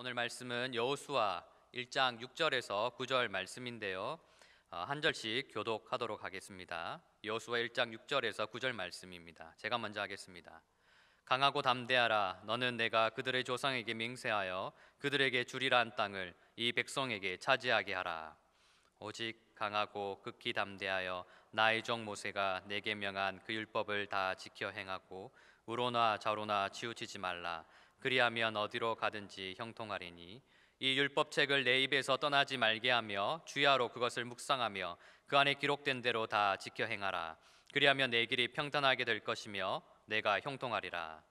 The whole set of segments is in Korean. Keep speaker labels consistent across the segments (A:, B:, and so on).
A: 오늘 말씀은 여호수아 1장 6절에서 9절 말씀인데요. 어, 한 절씩 교독하도록 하겠습니다. 여호수아 1장 6절에서 9절 말씀입니다. 제가 먼저 하겠습니다. 강하고 담대하라 너는 내가 그들의 조상에게 맹세하여 그들에게 주리란 땅을 이 백성에게 차지하게 하라. 오직 강하고 극히 담대하여 나의 종 모세가 내게 명한 그 율법을 다 지켜 행하고 우로나 좌로나 치우치지 말라 그리하면 어디로 가든지 형통하리니 이 율법책을 내 입에서 떠나지 말게 하며 주야로 그것을 묵상하며 그 안에 기록된 대로 다 지켜 행하라 그리하면 내 길이 평탄하게 될 것이며 내가 형통하리라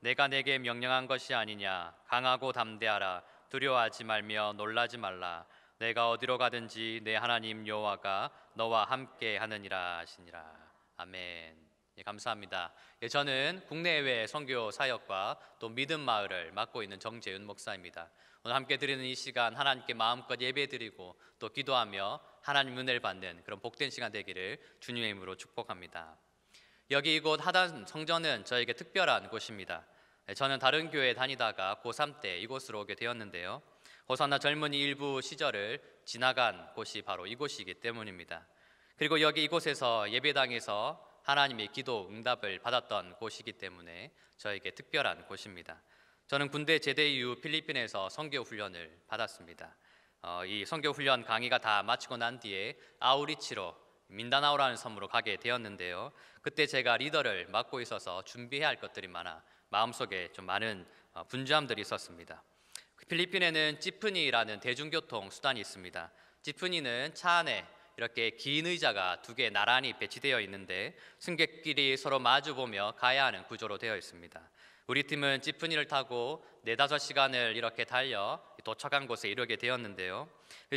A: 내가 내게 명령한 것이 아니냐 강하고 담대하라 두려워하지 말며 놀라지 말라 내가 어디로 가든지 내 하나님 여호와가 너와 함께 하느니라 하시니라 아멘 예, 감사합니다. 예, 저는 국내외 선교 사역과 또 믿음 마을을 맡고 있는 정재윤 목사입니다. 오늘 함께 드리는 이 시간 하나님께 마음껏 예배드리고 또 기도하며 하나님 은혜를 받는 그런 복된 시간 되기를 주님의 이으로 축복합니다. 여기 이곳 하단 성전은 저에게 특별한 곳입니다. 예, 저는 다른 교회 다니다가 고3 때 이곳으로 오게 되었는데요. 호산나 젊은이 일부 시절을 지나간 곳이 바로 이곳이기 때문입니다. 그리고 여기 이곳에서 예배당에서 하나님의 기도 응답을 받았던 곳이기 때문에 저에게 특별한 곳입니다. 저는 군대 제대 이후 필리핀에서 선교 훈련을 받았습니다. 어, 이 선교 훈련 강의가 다 마치고 난 뒤에 아우리치로 민다나오라는 섬으로 가게 되었는데요. 그때 제가 리더를 맡고 있어서 준비해야 할 것들이 많아 마음속에 좀 많은 어, 분주함들이 있었습니다. 필리핀에는 찌프니라는 대중교통 수단이 있습니다. 찌프니는 차 안에 이렇게 긴 의자가 두 개 나란히 배치되어 있는데 승객끼리 서로 마주보며 가야 하는 구조로 되어 있습니다. 우리 팀은 지프니를 타고 네다섯 시간을 이렇게 달려 도착한 곳에 이르게 되었는데요.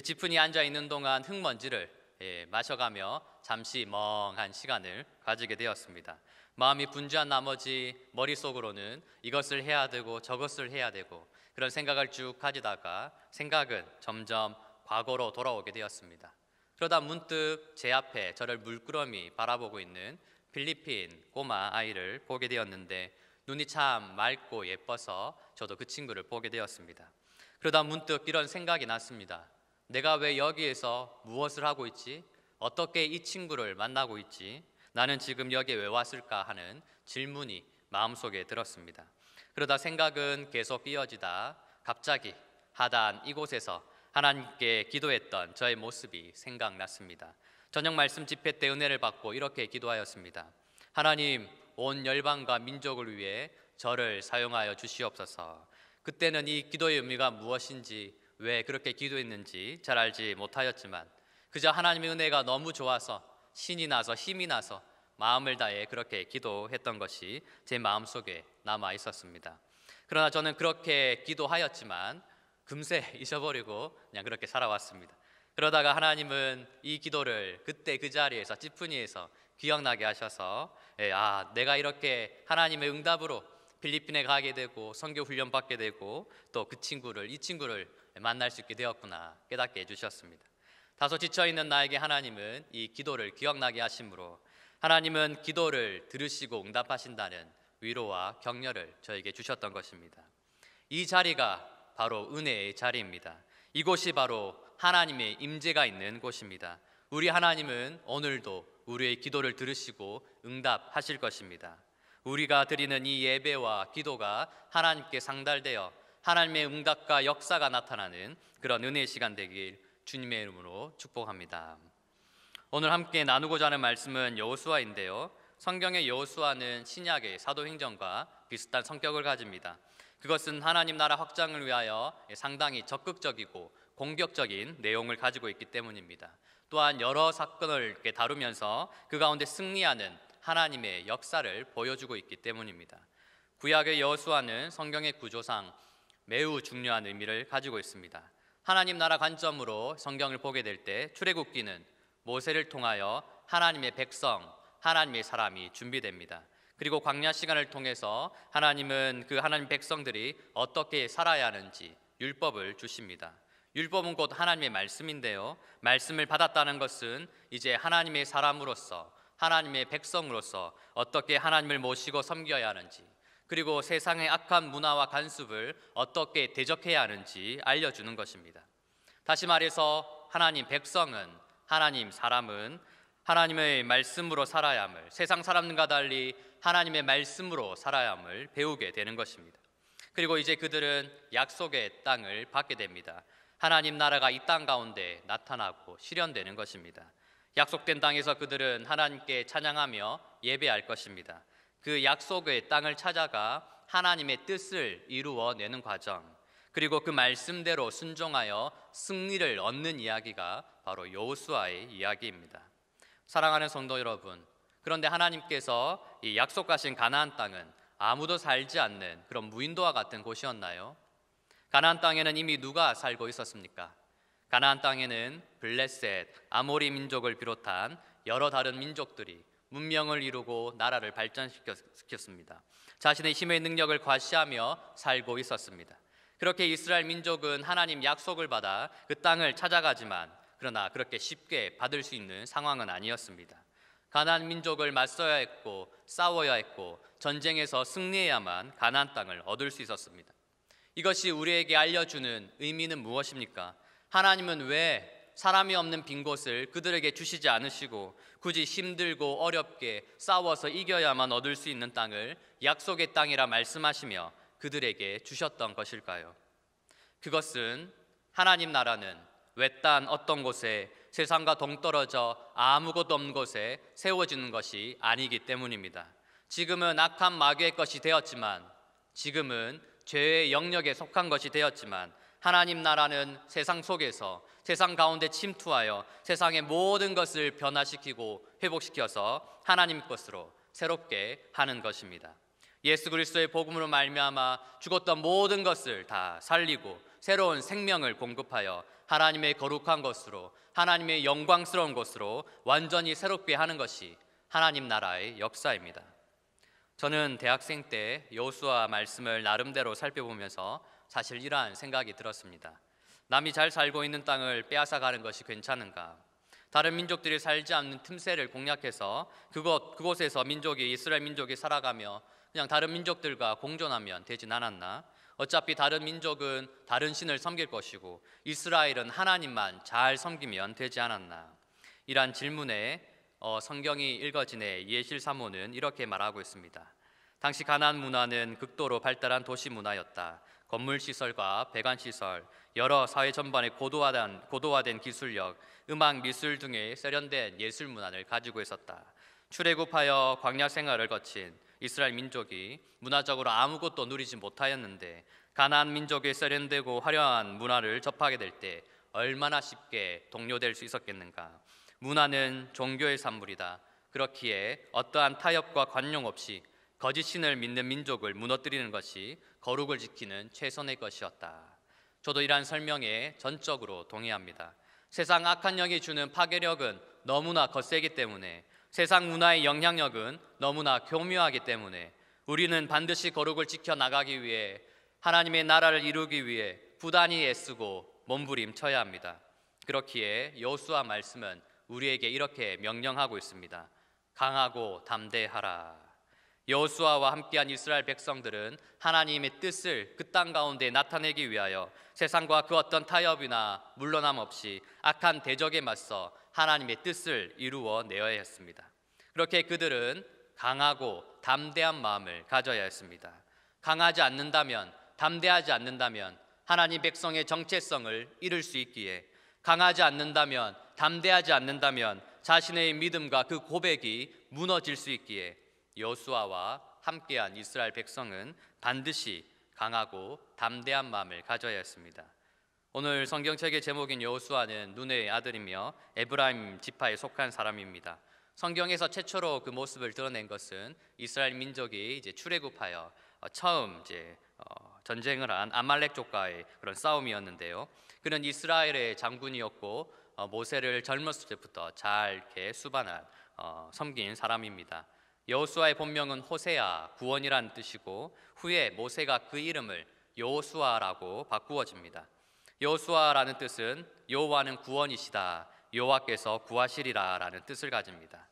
A: 지프니 그 앉아 있는 동안 흙먼지를 예, 마셔가며 잠시 멍한 시간을 가지게 되었습니다. 마음이 분주한 나머지 머릿속으로는 이것을 해야 되고 저것을 해야 되고 그런 생각을 쭉 가지다가 생각은 점점 과거로 돌아오게 되었습니다. 그러다 문득 제 앞에 저를 물끄러미 바라보고 있는 필리핀 꼬마 아이를 보게 되었는데 눈이 참 맑고 예뻐서 저도 그 친구를 보게 되었습니다. 그러다 문득 이런 생각이 났습니다. 내가 왜 여기에서 무엇을 하고 있지? 어떻게 이 친구를 만나고 있지? 나는 지금 여기에 왜 왔을까 하는 질문이 마음속에 들었습니다. 그러다 생각은 계속 이어지다 갑자기 하단 이곳에서 하나님께 기도했던 저의 모습이 생각났습니다. 저녁 말씀 집회 때 은혜를 받고 이렇게 기도하였습니다. 하나님, 온 열방과 민족을 위해 저를 사용하여 주시옵소서. 그때는 이 기도의 의미가 무엇인지 왜 그렇게 기도했는지 잘 알지 못하였지만 그저 하나님의 은혜가 너무 좋아서 신이 나서 힘이 나서 마음을 다해 그렇게 기도했던 것이 제 마음속에 남아 있었습니다. 그러나 저는 그렇게 기도하였지만 금세 잊어버리고 그냥 그렇게 살아왔습니다. 그러다가 하나님은 이 기도를 그때 그 자리에서 찌푸니에서 기억나게 하셔서 예, 아 내가 이렇게 하나님의 응답으로 필리핀에 가게 되고 선교 훈련 받게 되고 또 그 친구를 이 친구를 만날 수 있게 되었구나 깨닫게 해주셨습니다. 다소 지쳐 있는 나에게 하나님은 이 기도를 기억나게 하심으로 하나님은 기도를 들으시고 응답하신다는 위로와 격려를 저에게 주셨던 것입니다. 이 자리가 바로 은혜의 자리입니다. 이곳이 바로 하나님의 임재가 있는 곳입니다. 우리 하나님은 오늘도 우리의 기도를 들으시고 응답하실 것입니다. 우리가 드리는 이 예배와 기도가 하나님께 상달되어 하나님의 응답과 역사가 나타나는 그런 은혜의 시간 되길 주님의 이름으로 축복합니다. 오늘 함께 나누고자 하는 말씀은 여호수아인데요. 성경의 여호수아는 신약의 사도행전과 비슷한 성격을 가집니다. 그것은 하나님 나라 확장을 위하여 상당히 적극적이고 공격적인 내용을 가지고 있기 때문입니다. 또한 여러 사건을 다루면서 그 가운데 승리하는 하나님의 역사를 보여주고 있기 때문입니다. 구약의 여수아는 성경의 구조상 매우 중요한 의미를 가지고 있습니다. 하나님 나라 관점으로 성경을 보게 될 때 출애굽기는 모세를 통하여 하나님의 백성, 하나님의 사람이 준비됩니다. 그리고 광야 시간을 통해서 하나님은 그 하나님 백성들이 어떻게 살아야 하는지 율법을 주십니다. 율법은 곧 하나님의 말씀인데요. 말씀을 받았다는 것은 이제 하나님의 사람으로서 하나님의 백성으로서 어떻게 하나님을 모시고 섬겨야 하는지 그리고 세상의 악한 문화와 간섭을 어떻게 대적해야 하는지 알려주는 것입니다. 다시 말해서 하나님 백성은 하나님 사람은 하나님의 말씀으로 살아야 함을 세상 사람들과 달리 하나님의 말씀으로 살아야 함을 배우게 되는 것입니다. 그리고 이제 그들은 약속의 땅을 받게 됩니다. 하나님 나라가 이 땅 가운데 나타나고 실현되는 것입니다. 약속된 땅에서 그들은 하나님께 찬양하며 예배할 것입니다. 그 약속의 땅을 찾아가 하나님의 뜻을 이루어내는 과정, 그리고 그 말씀대로 순종하여 승리를 얻는 이야기가 바로 여호수아의 이야기입니다. 사랑하는 성도 여러분, 그런데 하나님께서 이 약속하신 가나안 땅은 아무도 살지 않는 그런 무인도와 같은 곳이었나요? 가나안 땅에는 이미 누가 살고 있었습니까? 가나안 땅에는 블레셋, 아모리 민족을 비롯한 여러 다른 민족들이 문명을 이루고 나라를 발전시켰습니다. 자신의 힘의 능력을 과시하며 살고 있었습니다. 그렇게 이스라엘 민족은 하나님 약속을 받아 그 땅을 찾아가지만 그러나 그렇게 쉽게 받을 수 있는 상황은 아니었습니다. 가나 민족을 맞서야 했고 싸워야 했고 전쟁에서 승리해야만 가나 땅을 얻을 수 있었습니다. 이것이 우리에게 알려주는 의미는 무엇입니까? 하나님은 왜 사람이 없는 빈 곳을 그들에게 주시지 않으시고 굳이 힘들고 어렵게 싸워서 이겨야만 얻을 수 있는 땅을 약속의 땅이라 말씀하시며 그들에게 주셨던 것일까요? 그것은 하나님 나라는 외딴 어떤 곳에 세상과 동떨어져 아무것도 없는 곳에 세워지는 것이 아니기 때문입니다. 지금은 악한 마귀의 것이 되었지만 지금은 죄의 영역에 속한 것이 되었지만 하나님 나라는 세상 속에서 세상 가운데 침투하여 세상의 모든 것을 변화시키고 회복시켜서 하나님 것으로 새롭게 하는 것입니다. 예수 그리스도의 복음으로 말미암아 죽었던 모든 것을 다 살리고 새로운 생명을 공급하여 하나님의 거룩한 것으로 하나님의 영광스러운 것으로 완전히 새롭게 하는 것이 하나님 나라의 역사입니다. 저는 대학생 때 여호수아 말씀을 나름대로 살펴보면서 사실 이러한 생각이 들었습니다. 남이 잘 살고 있는 땅을 빼앗아 가는 것이 괜찮은가? 다른 민족들이 살지 않는 틈새를 공략해서 그곳 그곳에서 민족이 이스라엘 민족이 살아가며 그냥 다른 민족들과 공존하면 되진 않았나? 어차피 다른 민족은 다른 신을 섬길 것이고 이스라엘은 하나님만 잘 섬기면 되지 않았나. 이러 질문에 어, 성경이 읽어진 해 예실 사모는 이렇게 말하고 있습니다. 당시 가난 문화는 극도로 발달한 도시 문화였다. 건물 시설과 배관 시설, 여러 사회 전반의 고도화된, 고도화된 기술력, 음악, 미술 등의 세련된 예술 문화를 가지고 있었다. 출애굽하여 광야 생활을 거친 이스라엘 민족이 문화적으로 아무것도 누리지 못하였는데 가난안 민족의 세련되고 화려한 문화를 접하게 될 때 얼마나 쉽게 동요될 수 있었겠는가. 문화는 종교의 산물이다. 그렇기에 어떠한 타협과 관용 없이 거짓 신을 믿는 민족을 무너뜨리는 것이 거룩을 지키는 최선의 것이었다. 저도 이러한 설명에 전적으로 동의합니다. 세상 악한 영이 주는 파괴력은 너무나 거세기 때문에 세상 문화의 영향력은 너무나 교묘하기 때문에 우리는 반드시 거룩을 지켜 나가기 위해 하나님의 나라를 이루기 위해 부단히 애쓰고 몸부림쳐야 합니다. 그렇기에 여수와 말씀은 우리에게 이렇게 명령하고 있습니다. 강하고 담대하라. 여호수아와 함께한 이스라엘 백성들은 하나님의 뜻을 그 땅 가운데 나타내기 위하여 세상과 그 어떤 타협이나 물러남 없이 악한 대적에 맞서 하나님의 뜻을 이루어 내어야 했습니다. 그렇게 그들은 강하고 담대한 마음을 가져야 했습니다. 강하지 않는다면, 담대하지 않는다면 하나님 백성의 정체성을 잃을 수 있기에 강하지 않는다면, 담대하지 않는다면 자신의 믿음과 그 고백이 무너질 수 있기에 여수아와 함께한 이스라엘 백성은 반드시 강하고 담대한 마음을 가져야 했습니다. 오늘 성경책의 제목인 여수아는 눈의 아들이며 에브라임 지파에 속한 사람입니다. 성경에서 최초로 그 모습을 드러낸 것은 이스라엘 민족이 이제 출애굽하여 어, 처음 이제 어, 전쟁을 한 아말렉족과의 그런 싸움이었는데요. 그는 이스라엘의 장군이었고 어, 모세를 젊었을 때부터 잘 수반한 섬긴 사람입니다. 여호수아의 본명은 호세아 구원이란 뜻이고 후에 모세가 그 이름을 여호수아라고 바꾸어집니다. 여호수아라는 뜻은 여호와는 구원이시다. 여호와께서 구하시리라라는 뜻을 가집니다.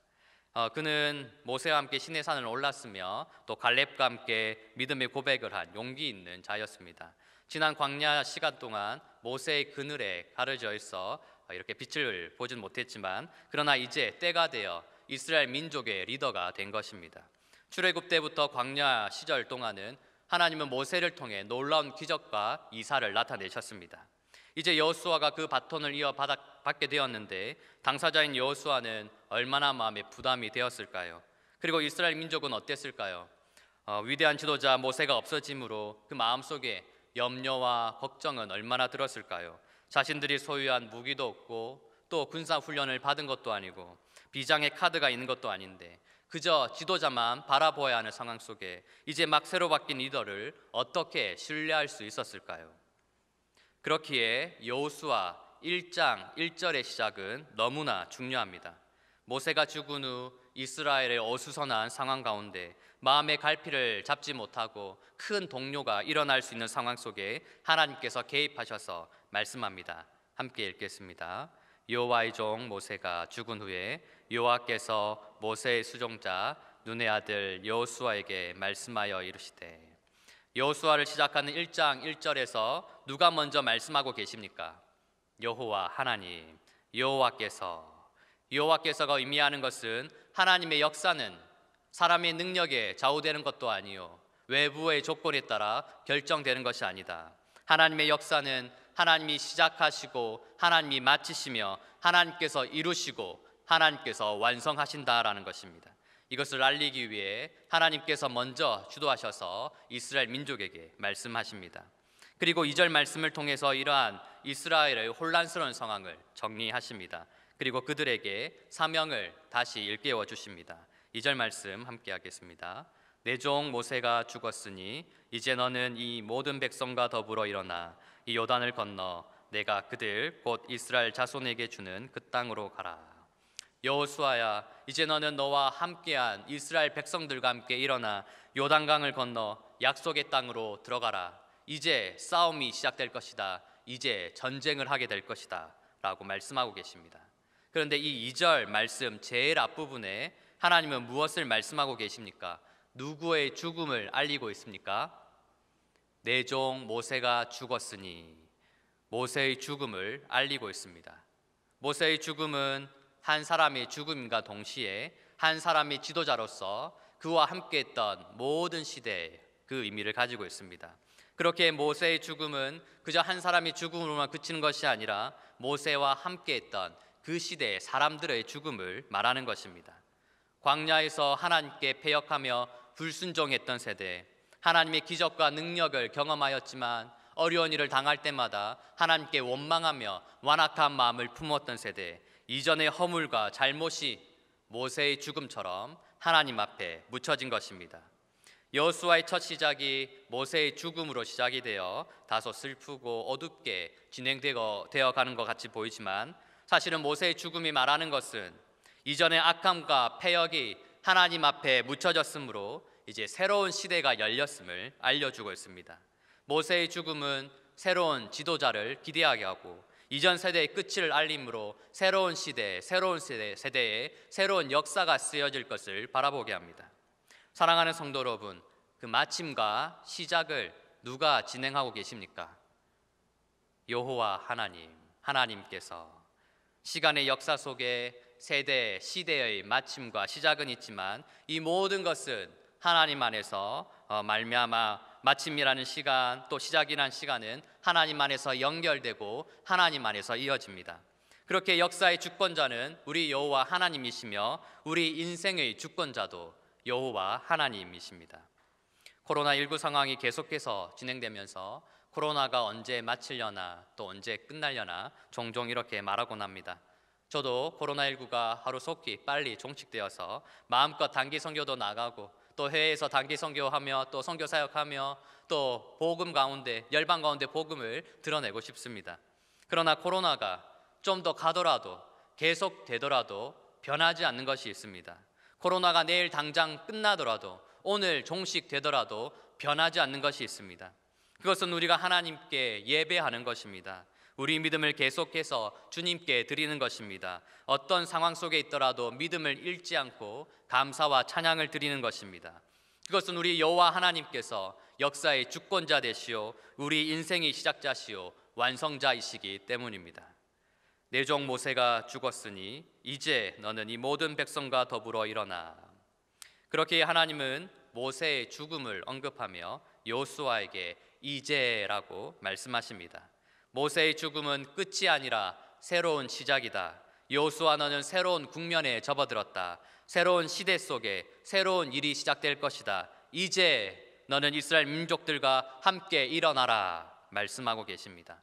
A: 어, 그는 모세와 함께 신의 산을 올랐으며 또 갈렙과 함께 믿음의 고백을 한 용기 있는 자였습니다. 지난 광야 시간 동안 모세의 그늘에 가려져 있어 이렇게 빛을 보진 못했지만 그러나 이제 때가 되어 이스라엘 민족의 리더가 된 것입니다. 출애굽 때부터 광야 시절 동안은 하나님은 모세를 통해 놀라운 기적과 이사를 나타내셨습니다. 이제 여호수아가 그 바톤을 이어받게 되었는데 당사자인 여호수아는 얼마나 마음에 부담이 되었을까요? 그리고 이스라엘 민족은 어땠을까요? 어, 위대한 지도자 모세가 없어짐으로 그 마음속에 염려와 걱정은 얼마나 들었을까요? 자신들이 소유한 무기도 없고 또 군사 훈련을 받은 것도 아니고 비장의 카드가 있는 것도 아닌데 그저 지도자만 바라보아야 하는 상황 속에 이제 막 새로 바뀐 리더를 어떻게 신뢰할 수 있었을까요? 그렇기에 여호수아 1장 1절의 시작은 너무나 중요합니다. 모세가 죽은 후 이스라엘의 어수선한 상황 가운데 마음의 갈피를 잡지 못하고 큰 동료가 일어날 수 있는 상황 속에 하나님께서 개입하셔서 말씀합니다. 함께 읽겠습니다. 여호와의 종 모세가 죽은 후에 여호와께서 모세의 수종자 눈의 아들 여호수아에게 말씀하여 이르시되 여호수아를 시작하는 1장 1절에서 누가 먼저 말씀하고 계십니까? 여호와 하나님, 여호와께서 여호와께서가 의미하는 것은 하나님의 역사는 사람의 능력에 좌우되는 것도 아니요 외부의 조건에 따라 결정되는 것이 아니다. 하나님의 역사는 하나님이 시작하시고 하나님이 마치시며 하나님께서 이루시고 하나님께서 완성하신다라는 것입니다. 이것을 알리기 위해 하나님께서 먼저 주도하셔서 이스라엘 민족에게 말씀하십니다. 그리고 2절 말씀을 통해서 이러한 이스라엘의 혼란스러운 상황을 정리하십니다. 그리고 그들에게 사명을 다시 일깨워 주십니다. 2절 말씀 함께 하겠습니다. 내 종 모세가 죽었으니 이제 너는 이 모든 백성과 더불어 일어나 이 요단을 건너 내가 그들 곧 이스라엘 자손에게 주는 그 땅으로 가라. 여호수아야 이제 너는 너와 함께한 이스라엘 백성들과 함께 일어나 요단강을 건너 약속의 땅으로 들어가라. 이제 싸움이 시작될 것이다. 이제 전쟁을 하게 될 것이다. 라고 말씀하고 계십니다. 그런데 이 2절 말씀 제일 앞부분에 하나님은 무엇을 말씀하고 계십니까? 누구의 죽음을 알리고 있습니까? 내종 모세가 죽었으니 모세의 죽음을 알리고 있습니다. 모세의 죽음은 한 사람의 죽음과 동시에 한 사람의 지도자로서 그와 함께했던 모든 시대에 그 의미를 가지고 있습니다. 그렇게 모세의 죽음은 그저 한 사람이 죽음으로만 그치는 것이 아니라 모세와 함께했던 그 시대의 사람들의 죽음을 말하는 것입니다. 광야에서 하나님께 배역하며 불순종했던 세대, 하나님의 기적과 능력을 경험하였지만 어려운 일을 당할 때마다 하나님께 원망하며 완악한 마음을 품었던 세대, 이전의 허물과 잘못이 모세의 죽음처럼 하나님 앞에 묻혀진 것입니다. 여수와의 첫 시작이 모세의 죽음으로 시작이 되어 다소 슬프고 어둡게 진행되어 가는 것 같이 보이지만 사실은 모세의 죽음이 말하는 것은 이전의 악함과 패역이 하나님 앞에 묻혀졌으므로 이제 새로운 시대가 열렸음을 알려주고 있습니다. 모세의 죽음은 새로운 지도자를 기대하게 하고 이전 세대의 끝을 알림으로 새로운 시대, 새로운 세대, 세대의 새로운 역사가 쓰여질 것을 바라보게 합니다. 사랑하는 성도 여러분, 그 마침과 시작을 누가 진행하고 계십니까? 여호와 하나님, 하나님께서 시간의 역사 속에 세대, 시대의 마침과 시작은 있지만 이 모든 것은 하나님 안에서 어, 말미암아 마침이라는 시간 또 시작이라는 시간은 하나님 안에서 연결되고 하나님 안에서 이어집니다. 그렇게 역사의 주권자는 우리 여호와 하나님이시며 우리 인생의 주권자도 여호와 하나님이십니다. 코로나19 상황이 계속해서 진행되면서 코로나가 언제 마치려나 또 언제 끝날려나 종종 이렇게 말하곤 합니다. 저도 코로나19가 하루속히 빨리 종식되어서 마음껏 단기 선교도 나가고 또 해외에서 단기 선교하며 또 선교 사역하며 또 복음 가운데 열방 가운데 복음을 드러내고 싶습니다. 그러나 코로나가 좀 더 가더라도 계속 되더라도 변하지 않는 것이 있습니다. 코로나가 내일 당장 끝나더라도 오늘 종식되더라도 변하지 않는 것이 있습니다. 그것은 우리가 하나님께 예배하는 것입니다. 우리 믿음을 계속해서 주님께 드리는 것입니다. 어떤 상황 속에 있더라도 믿음을 잃지 않고 감사와 찬양을 드리는 것입니다. 그것은 우리 여호와 하나님께서 역사의 주권자 되시오 우리 인생의 시작자시오 완성자이시기 때문입니다. 내 종 모세가 죽었으니 이제 너는 이 모든 백성과 더불어 일어나. 그렇게 하나님은 모세의 죽음을 언급하며 요수아에게 이제라고 말씀하십니다. 모세의 죽음은 끝이 아니라 새로운 시작이다. 여호수아 는 새로운 국면에 접어들었다. 새로운 시대 속에 새로운 일이 시작될 것이다. 이제 너는 이스라엘 민족들과 함께 일어나라 말씀하고 계십니다.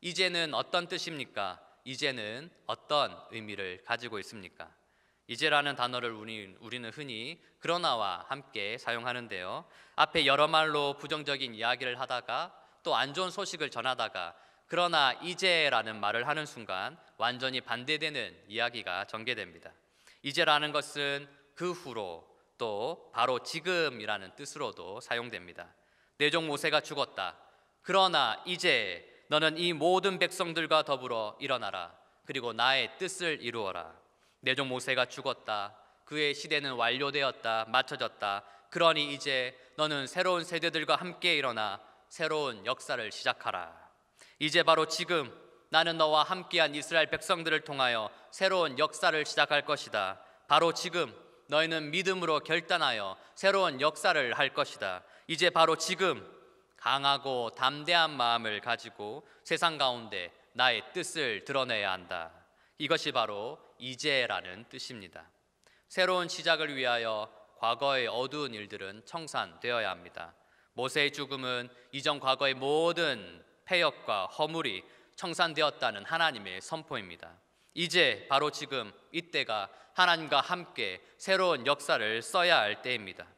A: 이제는 어떤 뜻입니까? 이제는 어떤 의미를 가지고 있습니까? 이제라는 단어를 우리, 우리는 흔히 그러나와 함께 사용하는데요. 앞에 여러 말로 부정적인 이야기를 하다가 또 안 좋은 소식을 전하다가 그러나 이제라는 말을 하는 순간 완전히 반대되는 이야기가 전개됩니다. 이제라는 것은 그 후로 또 바로 지금이라는 뜻으로도 사용됩니다. 내종 모세가 죽었다. 그러나 이제 너는 이 모든 백성들과 더불어 일어나라. 그리고 나의 뜻을 이루어라. 내종 모세가 죽었다. 그의 시대는 완료되었다. 맞춰졌다. 그러니 이제 너는 새로운 세대들과 함께 일어나 새로운 역사를 시작하라. 이제 바로 지금 나는 너와 함께한 이스라엘 백성들을 통하여 새로운 역사를 시작할 것이다. 바로 지금 너희는 믿음으로 결단하여 새로운 역사를 할 것이다. 이제 바로 지금 강하고 담대한 마음을 가지고 세상 가운데 나의 뜻을 드러내야 한다. 이것이 바로 이제라는 뜻입니다. 새로운 시작을 위하여 과거의 어두운 일들은 청산되어야 합니다. 모세의 죽음은 이전 과거의 모든 폐역과 허물이 청산되었다는 하나님의 선포입니다. 이제 바로 지금 이때가 하나님과 함께 새로운 역사를 써야 할 때입니다.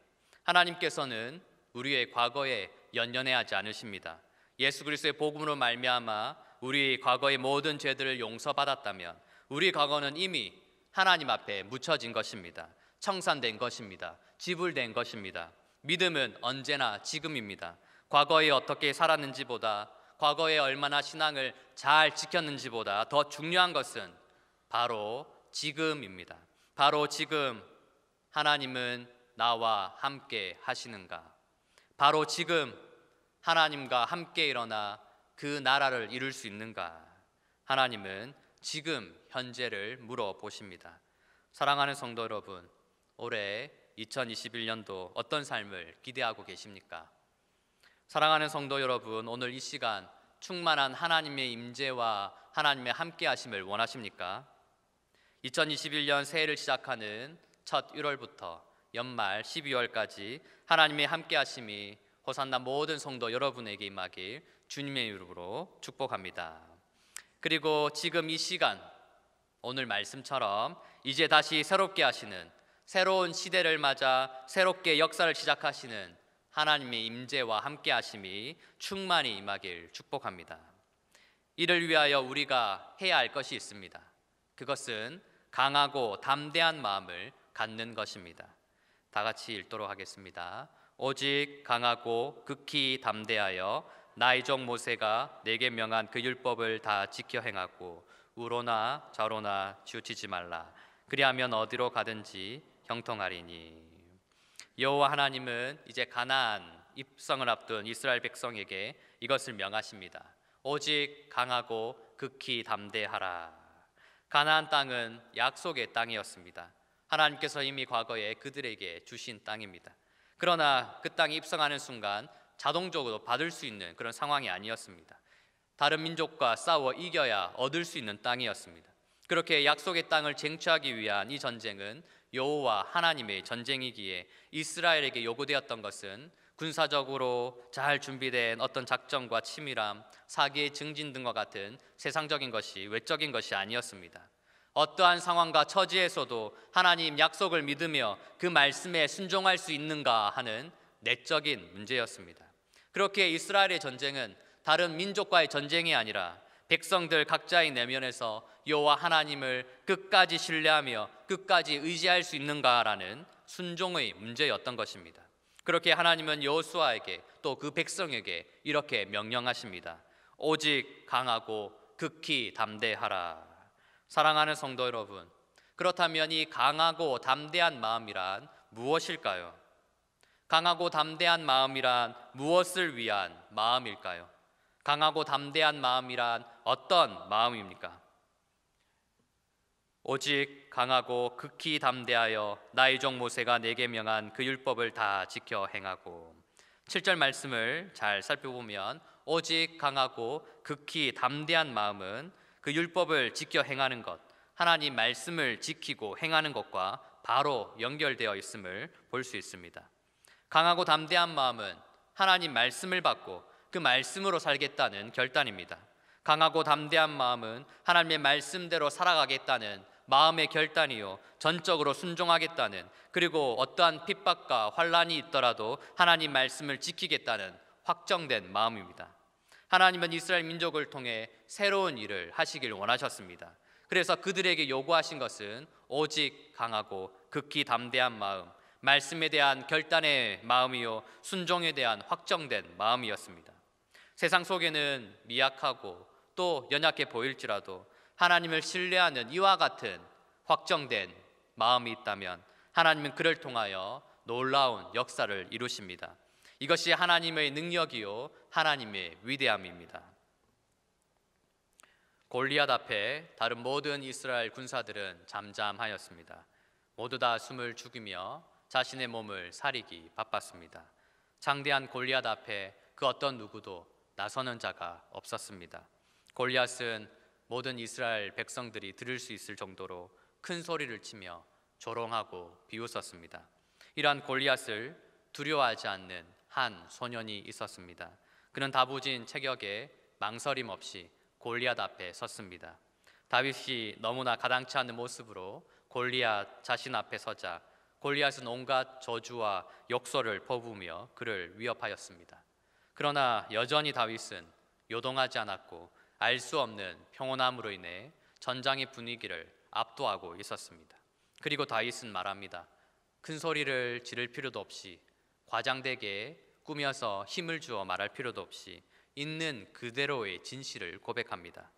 A: 하나님께서는 우리의 과거에 연연해 하지 않으십니다. 예수 그리스도의 복음으로 말미암아 우리 과거의 모든 죄들을 용서받았다면 우리 과거는 이미 하나님 앞에 묻혀진 것입니다. 청산된 것입니다. 지불된 것입니다. 믿음은 언제나 지금입니다. 과거에 어떻게 살았는지보다 과거에 얼마나 신앙을 잘 지켰는지보다 더 중요한 것은 바로 지금입니다. 바로 지금 하나님은 나와 함께 하시는가? 바로 지금 하나님과 함께 일어나 그 나라를 이룰 수 있는가? 하나님은 지금 현재를 물어보십니다. 사랑하는 성도 여러분, 올해 2021년도 어떤 삶을 기대하고 계십니까? 사랑하는 성도 여러분, 오늘 이 시간 충만한 하나님의 임재와 하나님의 함께 하심을 원하십니까? 2021년 새해를 시작하는 첫 1월부터 연말 12월까지 하나님의 함께 하심이 호산나 모든 성도 여러분에게 임하길 주님의 이름으로 축복합니다. 그리고 지금 이 시간 오늘 말씀처럼 이제 다시 새롭게 하시는 새로운 시대를 맞아 새롭게 역사를 시작하시는 하나님의 임재와 함께 하심이 충만히 임하길 축복합니다. 이를 위하여 우리가 해야 할 것이 있습니다. 그것은 강하고 담대한 마음을 갖는 것입니다. 다 같이 읽도록 하겠습니다. 오직 강하고 극히 담대하여 나의 종 모세가 내게 명한 그 율법을 다 지켜 행하고 우로나 좌로나 치우치지 말라 그리하면 어디로 가든지 형통하리니 여호와 하나님은 이제 가나안 입성을 앞둔 이스라엘 백성에게 이것을 명하십니다. 오직 강하고 극히 담대하라. 가나안 땅은 약속의 땅이었습니다. 하나님께서 이미 과거에 그들에게 주신 땅입니다. 그러나 그 땅에 입성하는 순간 자동적으로 받을 수 있는 그런 상황이 아니었습니다. 다른 민족과 싸워 이겨야 얻을 수 있는 땅이었습니다. 그렇게 약속의 땅을 쟁취하기 위한 이 전쟁은 여호와 하나님의 전쟁이기에 이스라엘에게 요구되었던 것은 군사적으로 잘 준비된 어떤 작전과 치밀함, 사기의 증진 등과 같은 세상적인 것이 외적인 것이 아니었습니다. 어떠한 상황과 처지에서도 하나님 약속을 믿으며 그 말씀에 순종할 수 있는가 하는 내적인 문제였습니다. 그렇게 이스라엘의 전쟁은 다른 민족과의 전쟁이 아니라 백성들 각자의 내면에서 여호와 하나님을 끝까지 신뢰하며 끝까지 의지할 수 있는가라는 순종의 문제였던 것입니다. 그렇게 하나님은 여호수아에게 또 그 백성에게 이렇게 명령하십니다. 오직 강하고 극히 담대하라. 사랑하는 성도 여러분, 그렇다면 이 강하고 담대한 마음이란 무엇일까요? 강하고 담대한 마음이란 무엇을 위한 마음일까요? 강하고 담대한 마음이란 어떤 마음입니까? 오직 강하고 극히 담대하여 나의 종 모세가 내게 명한 그 율법을 다 지켜 행하고 7절 말씀을 잘 살펴보면 오직 강하고 극히 담대한 마음은 그 율법을 지켜 행하는 것 하나님 말씀을 지키고 행하는 것과 바로 연결되어 있음을 볼 수 있습니다. 강하고 담대한 마음은 하나님 말씀을 받고 그 말씀으로 살겠다는 결단입니다. 강하고 담대한 마음은 하나님의 말씀대로 살아가겠다는 마음의 결단이요 전적으로 순종하겠다는 그리고 어떠한 핍박과 환란이 있더라도 하나님 말씀을 지키겠다는 확정된 마음입니다. 하나님은 이스라엘 민족을 통해 새로운 일을 하시길 원하셨습니다. 그래서 그들에게 요구하신 것은 오직 강하고 극히 담대한 마음, 말씀에 대한 결단의 마음이요 순종에 대한 확정된 마음이었습니다. 세상 속에는 미약하고 또 연약해 보일지라도 하나님을 신뢰하는 이와 같은 확정된 마음이 있다면 하나님은 그를 통하여 놀라운 역사를 이루십니다. 이것이 하나님의 능력이요 하나님의 위대함입니다. 골리앗 앞에 다른 모든 이스라엘 군사들은 잠잠하였습니다. 모두 다 숨을 죽이며 자신의 몸을 사리기 바빴습니다. 창대한 골리앗 앞에 그 어떤 누구도 나서는 자가 없었습니다. 골리앗은 모든 이스라엘 백성들이 들을 수 있을 정도로 큰 소리를 치며 조롱하고 비웃었습니다. 이러한 골리앗을 두려워하지 않는 한 소년이 있었습니다. 그는 다부진 체격에 망설임 없이 골리앗 앞에 섰습니다. 다윗이 너무나 가당치 않은 모습으로 골리앗 자신 앞에 서자 골리앗은 온갖 저주와 욕설을 퍼부으며 그를 위협하였습니다. 그러나 여전히 다윗은 요동하지 않았고 알 수 없는 평온함으로 인해 전장의 분위기를 압도하고 있었습니다. 그리고 다윗은 말합니다. 큰 소리를 지를 필요도 없이 과장되게 꾸며서 힘을 주어 말할 필요도 없이 있는 그대로의 진실을 고백합니다.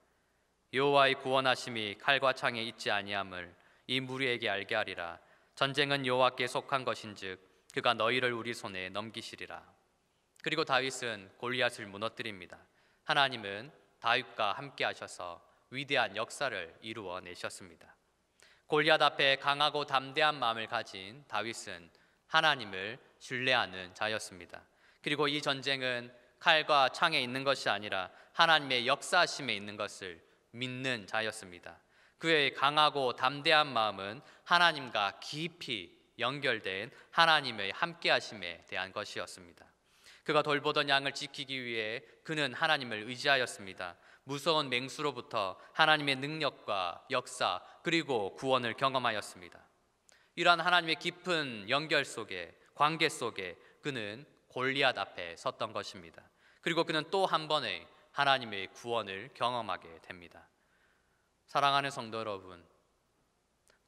A: 여호와의 구원하심이 칼과 창에 있지 아니함을 이 무리에게 알게 하리라. 전쟁은 여호와께 속한 것인즉 그가 너희를 우리 손에 넘기시리라. 그리고 다윗은 골리앗을 무너뜨립니다. 하나님은 다윗과 함께 하셔서 위대한 역사를 이루어 내셨습니다. 골리앗 앞에 강하고 담대한 마음을 가진 다윗은 하나님을 신뢰하는 자였습니다. 그리고 이 전쟁은 칼과 창에 있는 것이 아니라 하나님의 역사심에 있는 것을 믿는 자였습니다. 그의 강하고 담대한 마음은 하나님과 깊이 연결된 하나님의 함께하심에 대한 것이었습니다. 그가 돌보던 양을 지키기 위해 그는 하나님을 의지하였습니다. 무서운 맹수로부터 하나님의 능력과 역사 그리고 구원을 경험하였습니다. 이러한 하나님의 깊은 연결 속에 관계 속에 그는 골리앗 앞에 섰던 것입니다. 그리고 그는 또 한 번의 하나님의 구원을 경험하게 됩니다. 사랑하는 성도 여러분,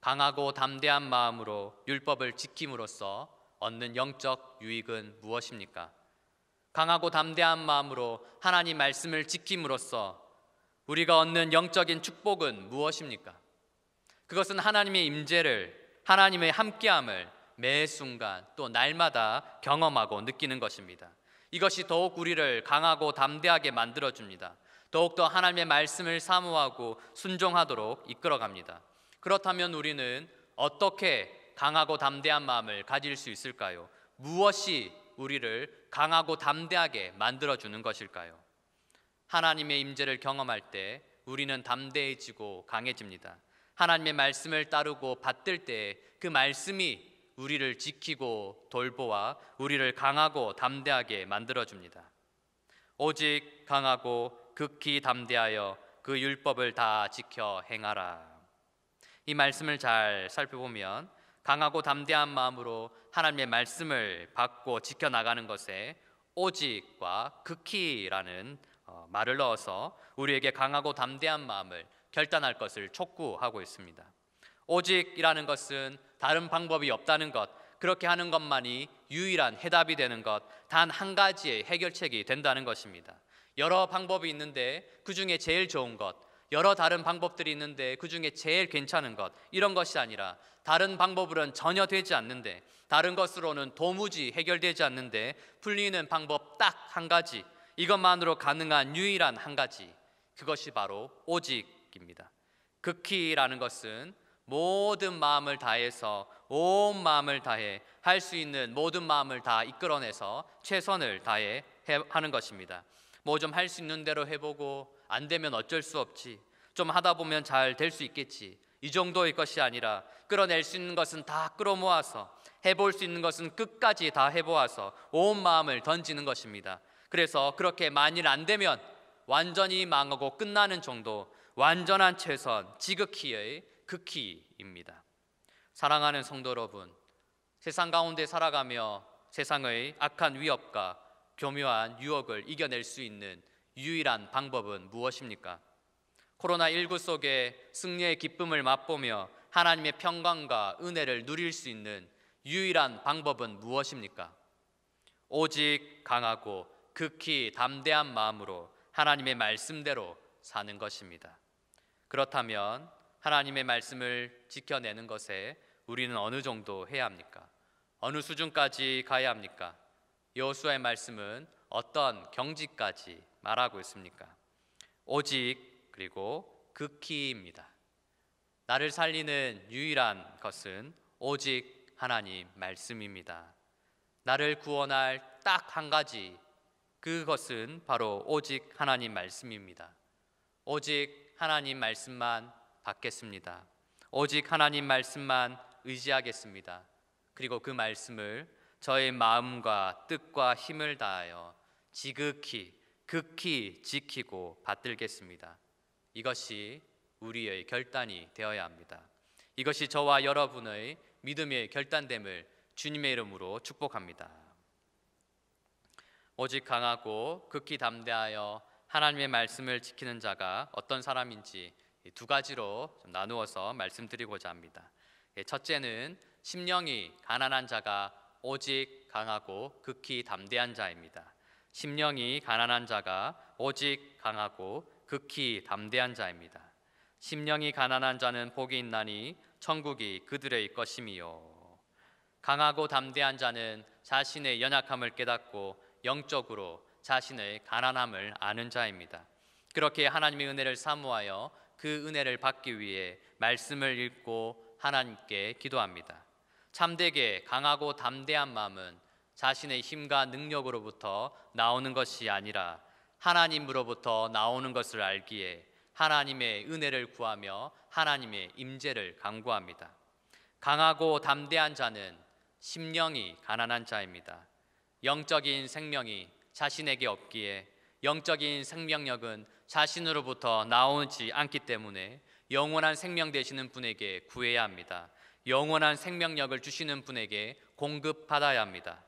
A: 강하고 담대한 마음으로 율법을 지킴으로써 얻는 영적 유익은 무엇입니까? 강하고 담대한 마음으로 하나님 말씀을 지킴으로써 우리가 얻는 영적인 축복은 무엇입니까? 그것은 하나님의 임재를 하나님의 함께함을 매 순간 또 날마다 경험하고 느끼는 것입니다. 이것이 더욱 우리를 강하고 담대하게 만들어 줍니다. 더욱더 하나님의 말씀을 사모하고 순종하도록 이끌어 갑니다. 그렇다면 우리는 어떻게 강하고 담대한 마음을 가질 수 있을까요? 무엇이 우리를 강하고 담대하게 만들어 주는 것일까요? 하나님의 임재를 경험할 때 우리는 담대해지고 강해집니다. 하나님의 말씀을 따르고 받들 때 그 말씀이 우리를 지키고 돌보아 우리를 강하고 담대하게 만들어 줍니다. 오직 강하고 극히 담대하여 그 율법을 다 지켜 행하라. 이 말씀을 잘 살펴보면 강하고 담대한 마음으로 하나님의 말씀을 받고 지켜나가는 것에 오직과 극히라는 어, 말을 넣어서 우리에게 강하고 담대한 마음을 결단할 것을 촉구하고 있습니다. 오직이라는 것은 다른 방법이 없다는 것, 그렇게 하는 것만이 유일한 해답이 되는 것, 단 한 가지의 해결책이 된다는 것입니다. 여러 방법이 있는데 그 중에 제일 좋은 것, 여러 다른 방법들이 있는데 그 중에 제일 괜찮은 것, 이런 것이 아니라 다른 방법으로는 전혀 되지 않는데 다른 것으로는 도무지 해결되지 않는데 풀리는 방법 딱 한 가지 이것만으로 가능한 유일한 한 가지 그것이 바로 오직입니다. 극히라는 것은 모든 마음을 다해서 온 마음을 다해 할 수 있는 모든 마음을 다 이끌어내서 최선을 다해 하는 것입니다. 뭐 좀 할 수 있는 대로 해보고 안 되면 어쩔 수 없지. 좀 하다 보면 잘 될 수 있겠지. 이 정도의 것이 아니라 끌어낼 수 있는 것은 다 끌어모아서 해볼 수 있는 것은 끝까지 다 해보아서 온 마음을 던지는 것입니다. 그래서 그렇게 만일 안 되면 완전히 망하고 끝나는 정도, 완전한 최선, 지극히의 극히입니다. 사랑하는 성도 여러분, 세상 가운데 살아가며 세상의 악한 위협과 교묘한 유혹을 이겨낼 수 있는 유일한 방법은 무엇입니까? 코로나19 속에 승리의 기쁨을 맛보며 하나님의 평강과 은혜를 누릴 수 있는 유일한 방법은 무엇입니까? 오직 강하고 극히 담대한 마음으로 하나님의 말씀대로 사는 것입니다. 그렇다면 하나님의 말씀을 지켜내는 것에 우리는 어느 정도 해야 합니까? 어느 수준까지 가야 합니까? 여호수아의 말씀은 어떤 경지까지 말하고 있습니까? 오직 그리고 극히입니다. 나를 살리는 유일한 것은 오직 하나님 말씀입니다. 나를 구원할 딱 한 가지 그것은 바로 오직 하나님 말씀입니다. 오직 하나님 말씀만 받겠습니다. 오직 하나님 말씀만 의지하겠습니다. 그리고 그 말씀을 저의 마음과 뜻과 힘을 다하여 지극히 극히 지키고 받들겠습니다. 이것이 우리의 결단이 되어야 합니다. 이것이 저와 여러분의 믿음의 결단됨을 주님의 이름으로 축복합니다. 오직 강하고 극히 담대하여 하나님의 말씀을 지키는 자가 어떤 사람인지 두 가지로 나누어서 말씀드리고자 합니다. 예, 첫째는 심령이 가난한 자가 오직 강하고 극히 담대한 자입니다. 심령이 가난한 자가 오직 강하고 극히 담대한 자입니다. 심령이 가난한 자는 복이 있나니 천국이 그들의 것임이요. 강하고 담대한 자는 자신의 연약함을 깨닫고 영적으로 자신의 가난함을 아는 자입니다. 그렇게 하나님의 은혜를 사모하여 그 은혜를 받기 위해 말씀을 읽고 하나님께 기도합니다. 참되게 강하고 담대한 마음은 자신의 힘과 능력으로부터 나오는 것이 아니라 하나님으로부터 나오는 것을 알기에 하나님의 은혜를 구하며 하나님의 임재를 강구합니다. 강하고 담대한 자는 심령이 가난한 자입니다. 영적인 생명이 자신에게 없기에 영적인 생명력은 자신으로부터 나오지 않기 때문에 영원한 생명 되시는 분에게 구해야 합니다. 영원한 생명력을 주시는 분에게 공급받아야 합니다.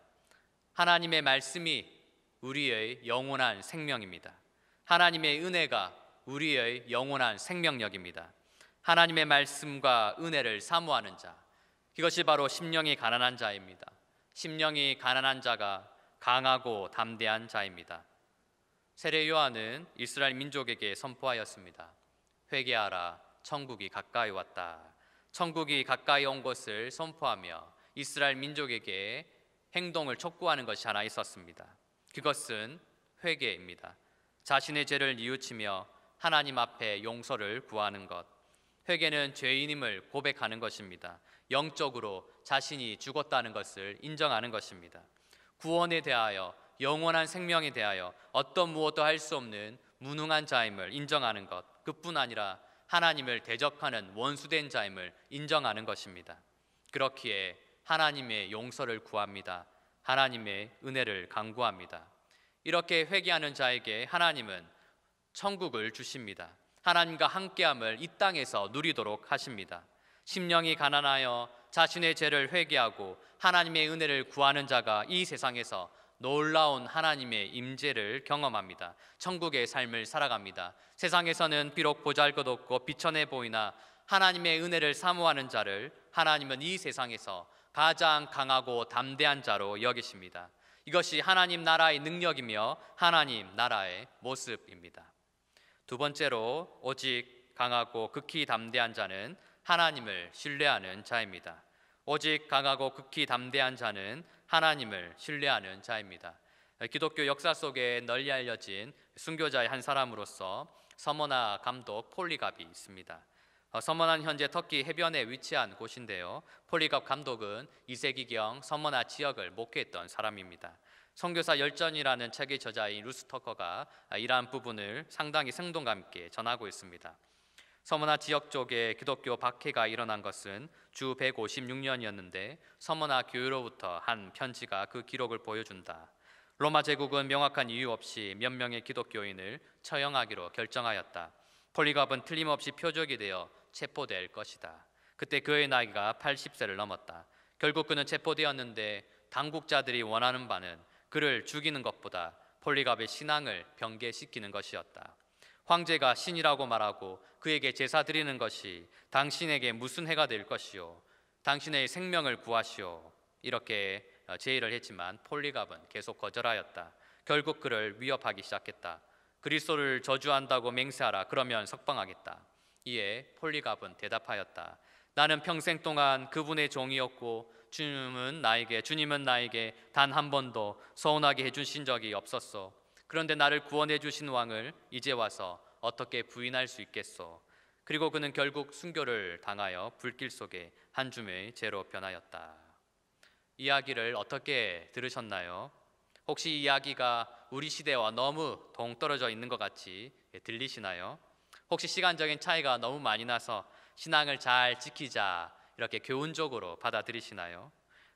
A: 하나님의 말씀이 우리의 영원한 생명입니다. 하나님의 은혜가 우리의 영원한 생명력입니다. 하나님의 말씀과 은혜를 사모하는 자, 이것이 바로 심령이 가난한 자입니다. 심령이 가난한 자가 강하고 담대한 자입니다. 세례 요한은 이스라엘 민족에게 선포하였습니다. 회개하라, 천국이 가까이 왔다. 천국이 가까이 온 것을 선포하며 이스라엘 민족에게 행동을 촉구하는 것이 하나 있었습니다. 그것은 회개입니다. 자신의 죄를 뉘우치며 하나님 앞에 용서를 구하는 것. 회개는 죄인임을 고백하는 것입니다. 영적으로 자신이 죽었다는 것을 인정하는 것입니다. 구원에 대하여 영원한 생명에 대하여 어떤 무엇도 할 수 없는 무능한 자임을 인정하는 것. 그뿐 아니라 하나님을 대적하는 원수된 자임을 인정하는 것입니다. 그렇기에 하나님의 용서를 구합니다. 하나님의 은혜를 강구합니다. 이렇게 회개하는 자에게 하나님은 천국을 주십니다. 하나님과 함께함을 이 땅에서 누리도록 하십니다. 심령이 가난하여 자신의 죄를 회개하고 하나님의 은혜를 구하는 자가 이 세상에서 놀라운 하나님의 임재를 경험합니다. 천국의 삶을 살아갑니다. 세상에서는 비록 보잘것없고 비천해 보이나 하나님의 은혜를 사모하는 자를 하나님은 이 세상에서 가장 강하고 담대한 자로 여기십니다. 이것이 하나님 나라의 능력이며 하나님 나라의 모습입니다. 두 번째로 오직 강하고 극히 담대한 자는 하나님을 신뢰하는 자입니다. 오직 강하고 극히 담대한 자는 하나님을 신뢰하는 자입니다. 기독교 역사 속에 널리 알려진 순교자의 한 사람으로서 서머나 감독 폴리갑이 있습니다. 서머난 어, 현재 터키 해변에 위치한 곳인데요. 폴리갑 감독은 2세기경 서문화 지역을 목회했던 사람입니다. 선교사 열전이라는 책의 저자인 루스 터커가 이러한 부분을 상당히 생동감 있게 전하고 있습니다. 서문화 지역 쪽에 기독교 박해가 일어난 것은 주 156년이었는데 서문화 교회로부터 한 편지가 그 기록을 보여준다. 로마 제국은 명확한 이유 없이 몇 명의 기독교인을 처형하기로 결정하였다. 폴리갑은 틀림없이 표적이 되어 체포될 것이다. 그때 그의 나이가 80세를 넘었다. 결국 그는 체포되었는데 당국자들이 원하는 바는 그를 죽이는 것보다 폴리갑의 신앙을 변개시키는 것이었다. 황제가 신이라고 말하고 그에게 제사 드리는 것이 당신에게 무슨 해가 될 것이요 당신의 생명을 구하시오 이렇게 어, 제의를 했지만 폴리갑은 계속 거절하였다. 결국 그를 위협하기 시작했다. 그리스도를 저주한다고 맹세하라 그러면 석방하겠다. 이에 폴리갑은 대답하였다. 나는 평생 동안 그분의 종이었고 주님은 나에게 주님은 나에게 단 한 번도 서운하게 해주신 적이 없었소. 그런데 나를 구원해 주신 왕을 이제 와서 어떻게 부인할 수 있겠소? 그리고 그는 결국 순교를 당하여 불길 속에 한 줌의 죄로 변하였다. 이야기를 어떻게 들으셨나요? 혹시 이야기가 우리 시대와 너무 동떨어져 있는 것 같이 들리시나요? 혹시 시간적인 차이가 너무 많이 나서 신앙을 잘 지키자 이렇게 교훈적으로 받아들이시나요?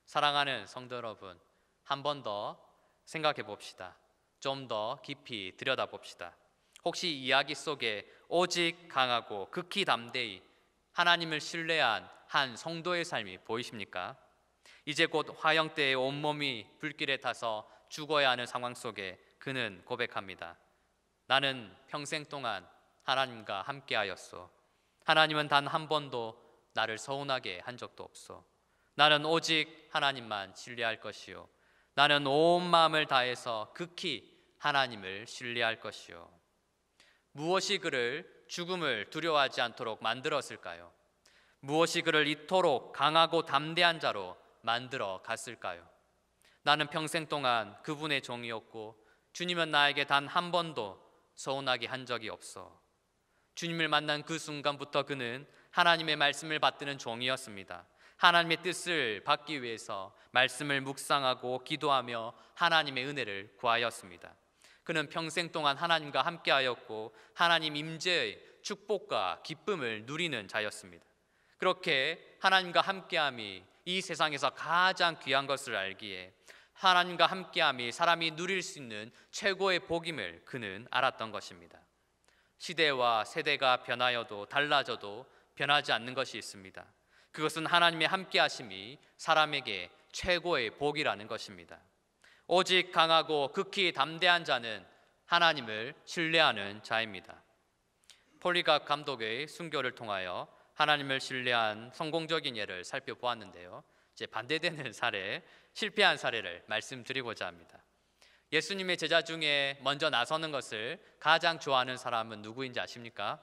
A: 사랑하는 성도 여러분, 한 번 더 생각해 봅시다. 좀 더 깊이 들여다 봅시다. 혹시 이야기 속에 오직 강하고 극히 담대히 하나님을 신뢰한 한 성도의 삶이 보이십니까? 이제 곧 화영 때의 온몸이 불길에 타서 죽어야 하는 상황 속에 그는 고백합니다. 나는 평생 동안 하나님과 함께하였소. 하나님은 단 한 번도 나를 서운하게 한 적도 없소. 나는 오직 하나님만 신뢰할 것이요. 나는 온 마음을 다해서 극히 하나님을 신뢰할 것이요. 무엇이 그를 죽음을 두려워하지 않도록 만들었을까요? 무엇이 그를 이토록 강하고 담대한 자로 만들어 갔을까요? 나는 평생 동안 그분의 종이었고 주님은 나에게 단 한 번도 서운하게 한 적이 없어. 주님을 만난 그 순간부터 그는 하나님의 말씀을 받드는 종이었습니다. 하나님의 뜻을 받기 위해서 말씀을 묵상하고 기도하며 하나님의 은혜를 구하였습니다. 그는 평생 동안 하나님과 함께하였고 하나님 임재의 축복과 기쁨을 누리는 자였습니다. 그렇게 하나님과 함께함이 이 세상에서 가장 귀한 것을 알기에 하나님과 함께함이 사람이 누릴 수 있는 최고의 복임을 그는 알았던 것입니다. 시대와 세대가 변하여도 달라져도 변하지 않는 것이 있습니다. 그것은 하나님의 함께 하심이 사람에게 최고의 복이라는 것입니다. 오직 강하고 극히 담대한 자는 하나님을 신뢰하는 자입니다. 폴리갑 감독의 순교를 통하여 하나님을 신뢰한 성공적인 예를 살펴보았는데요. 이제 반대되는 사례, 실패한 사례를 말씀드리고자 합니다. 예수님의 제자 중에 먼저 나서는 것을 가장 좋아하는 사람은 누구인지 아십니까?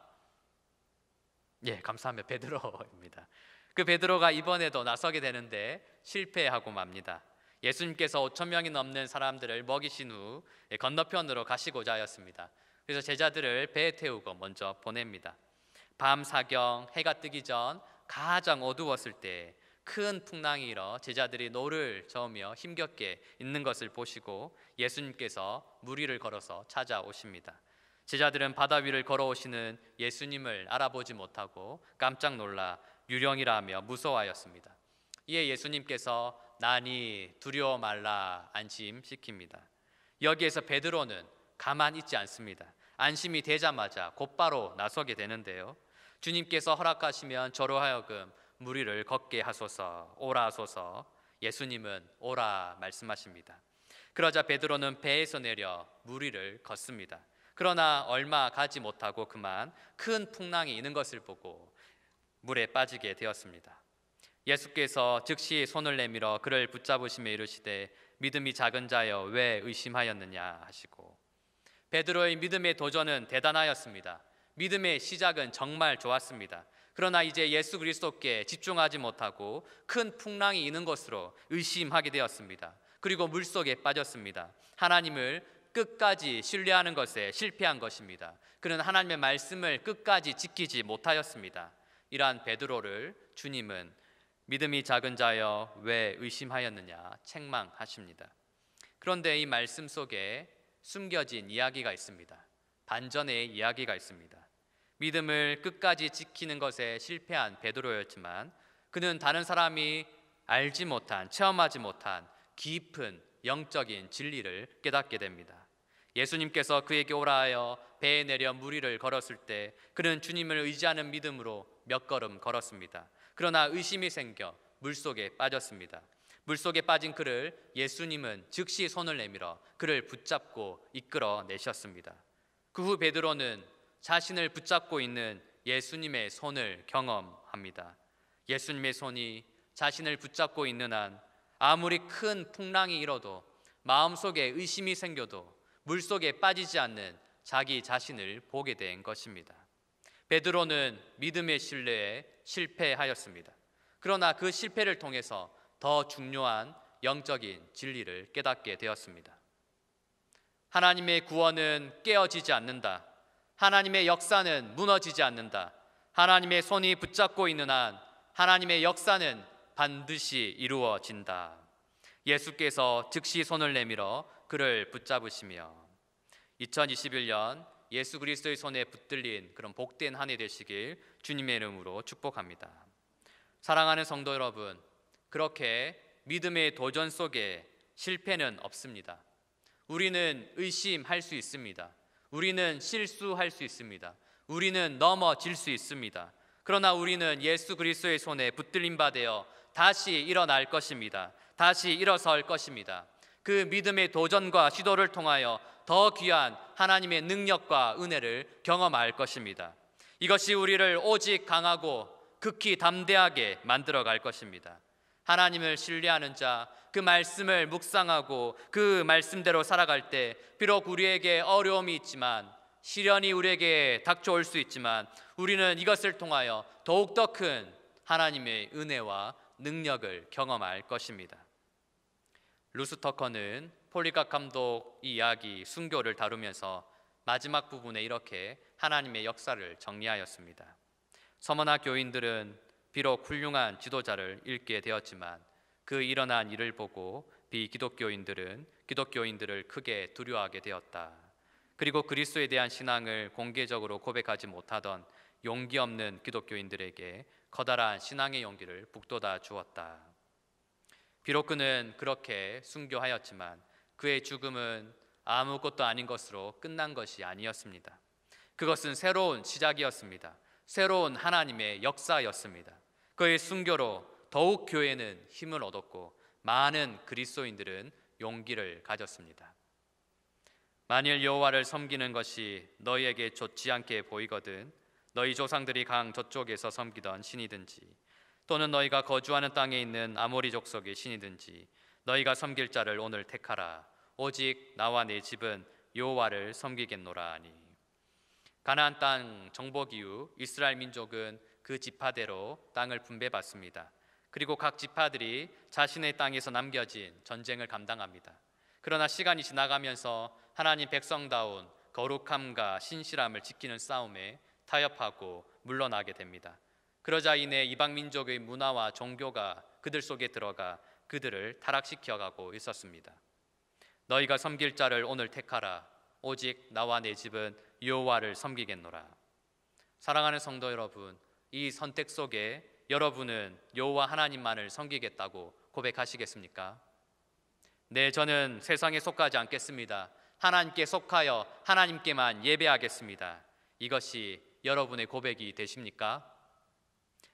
A: 예, 감사하며 베드로입니다. 그 베드로가 이번에도 나서게 되는데 실패하고 맙니다. 예수님께서 5천 명이 넘는 사람들을 먹이신 후 예, 건너편으로 가시고자 하였습니다. 그래서 제자들을 배에 태우고 먼저 보냅니다. 밤 사경 해가 뜨기 전 가장 어두웠을 때큰 풍랑이 일어 제자들이 노를 저으며 힘겹게 있는 것을 보시고 예수님께서 물 위를 걸어서 찾아오십니다. 제자들은 바다 위를 걸어오시는 예수님을 알아보지 못하고 깜짝 놀라 유령이라 하며 무서워하였습니다. 이에 예수님께서 나니 두려워 말라 안심시킵니다. 여기에서 베드로는 가만 있지 않습니다. 안심이 되자마자 곧바로 나서게 되는데요. 주님께서 허락하시면 저로 하여금 무리를 걷게 하소서 오라 하소서 예수님은 오라 말씀하십니다. 그러자 베드로는 배에서 내려 무리를 걷습니다. 그러나 얼마 가지 못하고 그만 큰 풍랑이 있는 것을 보고 물에 빠지게 되었습니다. 예수께서 즉시 손을 내밀어 그를 붙잡으시며 이르시되 믿음이 작은 자여 왜 의심하였느냐 하시고 베드로의 믿음의 도전은 대단하였습니다. 믿음의 시작은 정말 좋았습니다. 그러나 이제 예수 그리스도께 집중하지 못하고 큰 풍랑이 있는 것으로 의심하게 되었습니다. 그리고 물속에 빠졌습니다. 하나님을 끝까지 신뢰하는 것에 실패한 것입니다. 그는 하나님의 말씀을 끝까지 지키지 못하였습니다. 이러한 베드로를 주님은 믿음이 작은 자여 왜 의심하였느냐 책망하십니다. 그런데 이 말씀 속에 숨겨진 이야기가 있습니다. 반전의 이야기가 있습니다. 믿음을 끝까지 지키는 것에 실패한 베드로였지만 그는 다른 사람이 알지 못한 체험하지 못한 깊은 영적인 진리를 깨닫게 됩니다. 예수님께서 그에게 오라하여 배에 내려 무리를 걸었을 때 그는 주님을 의지하는 믿음으로 몇 걸음 걸었습니다. 그러나 의심이 생겨 물속에 빠졌습니다. 물속에 빠진 그를 예수님은 즉시 손을 내밀어 그를 붙잡고 이끌어 내셨습니다. 그 후 베드로는 자신을 붙잡고 있는 예수님의 손을 경험합니다. 예수님의 손이 자신을 붙잡고 있는 한 아무리 큰 풍랑이 일어도 마음속에 의심이 생겨도 물속에 빠지지 않는 자기 자신을 보게 된 것입니다. 베드로는 믿음의 신뢰에 실패하였습니다. 그러나 그 실패를 통해서 더 중요한 영적인 진리를 깨닫게 되었습니다. 하나님의 구원은 깨어지지 않는다. 하나님의 역사는 무너지지 않는다. 하나님의 손이 붙잡고 있는 한 하나님의 역사는 반드시 이루어진다. 예수께서 즉시 손을 내밀어 그를 붙잡으시며 2021년 예수 그리스도의 손에 붙들린 그런 복된 한해 되시길 주님의 이름으로 축복합니다. 사랑하는 성도 여러분, 그렇게 믿음의 도전 속에 실패는 없습니다. 우리는 의심할 수 있습니다. 우리는 실수할 수 있습니다. 우리는 넘어질 수 있습니다. 그러나 우리는 예수 그리스도의 손에 붙들림 받되어 다시 일어날 것입니다. 다시 일어설 것입니다. 그 믿음의 도전과 시도를 통하여 더 귀한 하나님의 능력과 은혜를 경험할 것입니다. 이것이 우리를 오직 강하고 극히 담대하게 만들어 갈 것입니다. 하나님을 신뢰하는 자, 그 말씀을 묵상하고 그 말씀대로 살아갈 때 비록 우리에게 어려움이 있지만 시련이 우리에게 닥쳐올 수 있지만 우리는 이것을 통하여 더욱더 큰 하나님의 은혜와 능력을 경험할 것입니다. 루스터커는 폴리각 감독 이야기 순교를 다루면서 마지막 부분에 이렇게 하나님의 역사를 정리하였습니다. 서머나 교인들은 비록 훌륭한 지도자를 잃게 되었지만 그 일어난 일을 보고 비기독교인들은 기독교인들을 크게 두려워하게 되었다. 그리고 그리스도에 대한 신앙을 공개적으로 고백하지 못하던 용기 없는 기독교인들에게 커다란 신앙의 용기를 북돋아 주었다. 비록 그는 그렇게 순교하였지만 그의 죽음은 아무것도 아닌 것으로 끝난 것이 아니었습니다. 그것은 새로운 시작이었습니다. 새로운 하나님의 역사였습니다. 그의 순교로 더욱 교회는 힘을 얻었고 많은 그리스도인들은 용기를 가졌습니다. 만일 여호와를 섬기는 것이 너희에게 좋지 않게 보이거든 너희 조상들이 강 저쪽에서 섬기던 신이든지 또는 너희가 거주하는 땅에 있는 아모리 족속의 신이든지 너희가 섬길 자를 오늘 택하라 오직 나와 내 집은 여호와를 섬기겠노라 하니 가나안 땅 정복 이후 이스라엘 민족은 그 지파대로 땅을 분배받습니다. 그리고 각 지파들이 자신의 땅에서 남겨진 전쟁을 감당합니다. 그러나 시간이 지나가면서 하나님 백성다운 거룩함과 신실함을 지키는 싸움에 타협하고 물러나게 됩니다. 그러자 이내 이방 민족의 문화와 종교가 그들 속에 들어가 그들을 타락시켜 가고 있었습니다. 너희가 섬길 자를 오늘 택하라. 오직 나와 내 집은 여호와를 섬기겠노라. 사랑하는 성도 여러분, 이 선택 속에 여러분은 여호와 하나님만을 섬기겠다고 고백하시겠습니까? 네, 저는 세상에 속하지 않겠습니다. 하나님께 속하여 하나님께만 예배하겠습니다. 이것이 여러분의 고백이 되십니까?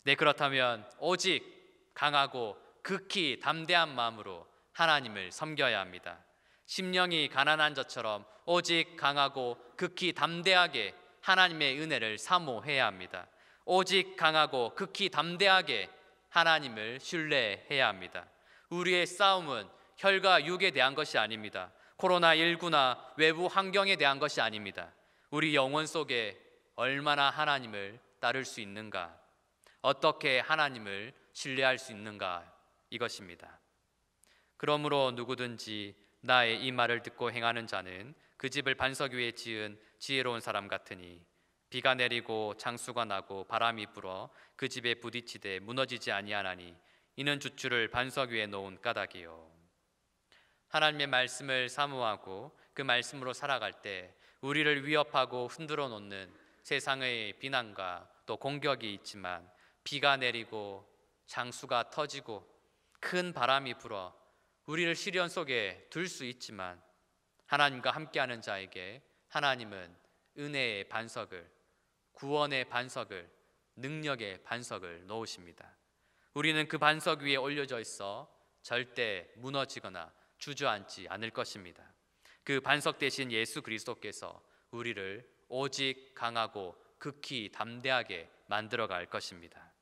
A: 네, 그렇다면 오직 강하고 극히 담대한 마음으로 하나님을 섬겨야 합니다. 심령이 가난한 저처럼 오직 강하고 극히 담대하게 하나님의 은혜를 사모해야 합니다. 오직 강하고 극히 담대하게 하나님을 신뢰해야 합니다. 우리의 싸움은 혈과 육에 대한 것이 아닙니다. 코로나19나 외부 환경에 대한 것이 아닙니다. 우리 영혼 속에 얼마나 하나님을 따를 수 있는가, 어떻게 하나님을 신뢰할 수 있는가 이것입니다. 그러므로 누구든지 나의 이 말을 듣고 행하는 자는 그 집을 반석 위에 지은 지혜로운 사람 같으니 비가 내리고 장수가 나고 바람이 불어 그 집에 부딪히되 무너지지 아니하나니 이는 주추를 반석 위에 놓은 까닭이요 하나님의 말씀을 사모하고 그 말씀으로 살아갈 때 우리를 위협하고 흔들어 놓는 세상의 비난과 또 공격이 있지만 비가 내리고 장수가 터지고 큰 바람이 불어 우리를 시련 속에 둘 수 있지만 하나님과 함께하는 자에게 하나님은 은혜의 반석을 구원의 반석을 능력의 반석을 놓으십니다 우리는 그 반석 위에 올려져 있어 절대 무너지거나 주저앉지 않을 것입니다. 그 반석 대신 예수 그리스도께서 우리를 오직 강하고 극히 담대하게 만들어 갈 것입니다.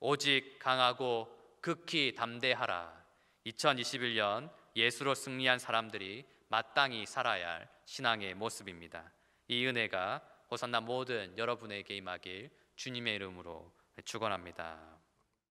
A: 오직 강하고 극히 담대하라. 2021년 예수로 승리한 사람들이 마땅히 살아야 할 신앙의 모습입니다. 이 은혜가 호산나 모든 여러분에게 임하길 주님의 이름으로 축원합니다.